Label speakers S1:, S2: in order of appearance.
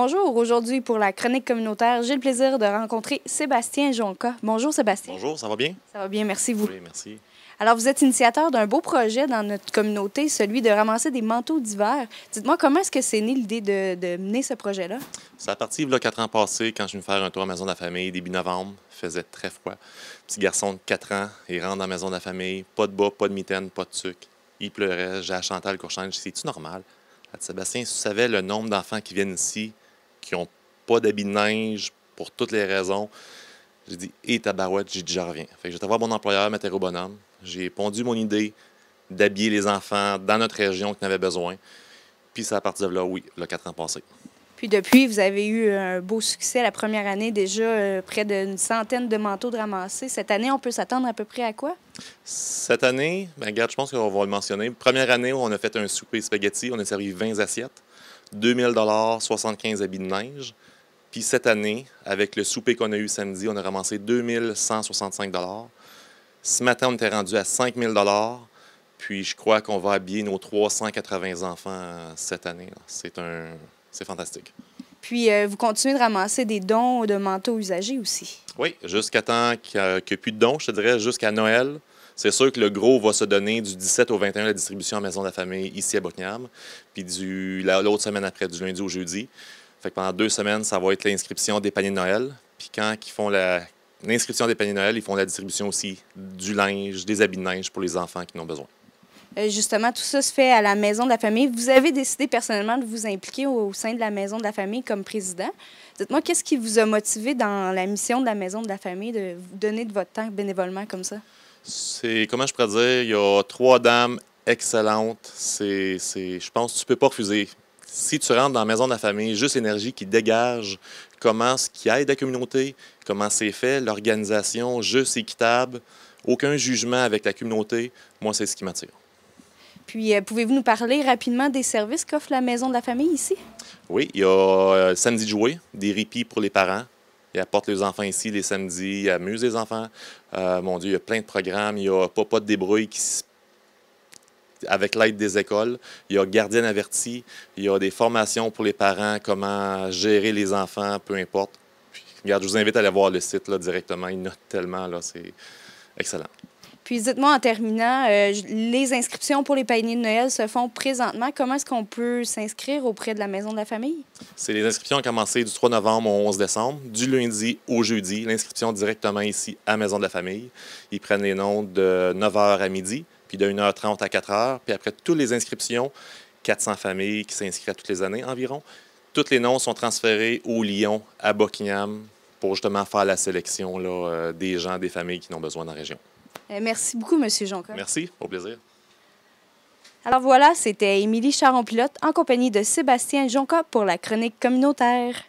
S1: Bonjour, aujourd'hui pour la chronique communautaire, j'ai le plaisir de rencontrer Sébastien Jonca. Bonjour Sébastien.
S2: Bonjour, ça va bien? Ça
S1: va bien, merci vous. Oui, merci. Alors, vous êtes initiateur d'un beau projet dans notre communauté, celui de ramasser des manteaux d'hiver. Dites-moi, comment est-ce que c'est né l'idée de, mener ce projet-là?
S2: Ça a parti, il quatre ans passés, quand je suis me faire un tour à la maison de la famille, début novembre. faisait très froid. Petit garçon de quatre ans, il rentre dans la maison de la famille, pas de bas, pas de mitaine, pas de sucre. Il pleurait. J'ai à Chantal Courchaine, c'est-tu normal? Elle Sébastien, si tu le nombre d'enfants qui viennent ici qui n'ont pas d'habits de neige pour toutes les raisons. J'ai dit, et eh, tabarouette, j'ai dit, reviens. Fait que j'étais voir mon employeur, mater au bonhomme. J'ai pondu mon idée d'habiller les enfants dans notre région qui en besoin. Puis ça à partir de là, oui, le quatre ans passé.
S1: Puis depuis, vous avez eu un beau succès la première année, déjà euh, près d'une centaine de manteaux de ramassés. Cette année, on peut s'attendre à peu près à quoi?
S2: Cette année, ben, regarde, je pense qu'on va le mentionner. Première année, où on a fait un souper spaghetti, on a servi 20 assiettes. 2000 75 habits de neige. Puis cette année, avec le souper qu'on a eu samedi, on a ramassé 2165 Ce matin, on était rendu à 5000 Puis je crois qu'on va habiller nos 380 enfants euh, cette année. C'est un... C'est fantastique.
S1: Puis euh, vous continuez de ramasser des dons de manteaux usagés aussi.
S2: Oui, jusqu'à temps que, que plus de dons, je te dirais, jusqu'à Noël. C'est sûr que le gros va se donner du 17 au 21, la distribution la maison de la famille ici à Buckingham, puis du, l'autre semaine après, du lundi au jeudi. Fait que pendant deux semaines, ça va être l'inscription des paniers de Noël. Puis quand ils font l'inscription des paniers de Noël, ils font la distribution aussi du linge, des habits de linge pour les enfants qui en ont besoin.
S1: Euh, justement, tout ça se fait à la Maison de la Famille. Vous avez décidé personnellement de vous impliquer au, sein de la Maison de la Famille comme président. Dites-moi, qu'est-ce qui vous a motivé dans la mission de la Maison de la Famille de vous donner de votre temps bénévolement comme ça?
S2: C'est, comment je pourrais dire, il y a trois dames excellentes. C'est, je pense que tu peux pas refuser. Si tu rentres dans la maison de la famille, juste l'énergie qui dégage, comment ce qui aide la communauté, comment c'est fait, l'organisation juste équitable, aucun jugement avec la communauté, moi, c'est ce qui m'attire.
S1: Puis, euh, pouvez-vous nous parler rapidement des services qu'offre la Maison de la Famille ici?
S2: Oui, il y a euh, samedi de jouer, des répits pour les parents, apporte les enfants ici les samedis, amuse les enfants. Euh, mon Dieu, il y a plein de programmes. Il y a pas de débrouille qui avec l'aide des écoles. Il y a Gardien averti. Il y a des formations pour les parents, comment gérer les enfants, peu importe. je vous invite à aller voir le site là, directement. Il note tellement, c'est excellent.
S1: Puis dites-moi en terminant, euh, les inscriptions pour les paniers de Noël se font présentement. Comment est-ce qu'on peut s'inscrire auprès de la Maison de la Famille?
S2: C'est les inscriptions ont commencé du 3 novembre au 11 décembre, du lundi au jeudi. L'inscription directement ici à Maison de la Famille. Ils prennent les noms de 9h à midi, puis de 1h30 à 4h. Puis après toutes les inscriptions, 400 familles qui s'inscrivent toutes les années environ. Toutes les noms sont transférés au Lyon, à Buckingham, pour justement faire la sélection euh, des gens, des familles qui n'ont besoin de la région.
S1: Eh, merci beaucoup, M. Jonca.
S2: Merci, au plaisir.
S1: Alors voilà, c'était Émilie Charon-Pilote en compagnie de Sébastien Jonca pour la chronique communautaire.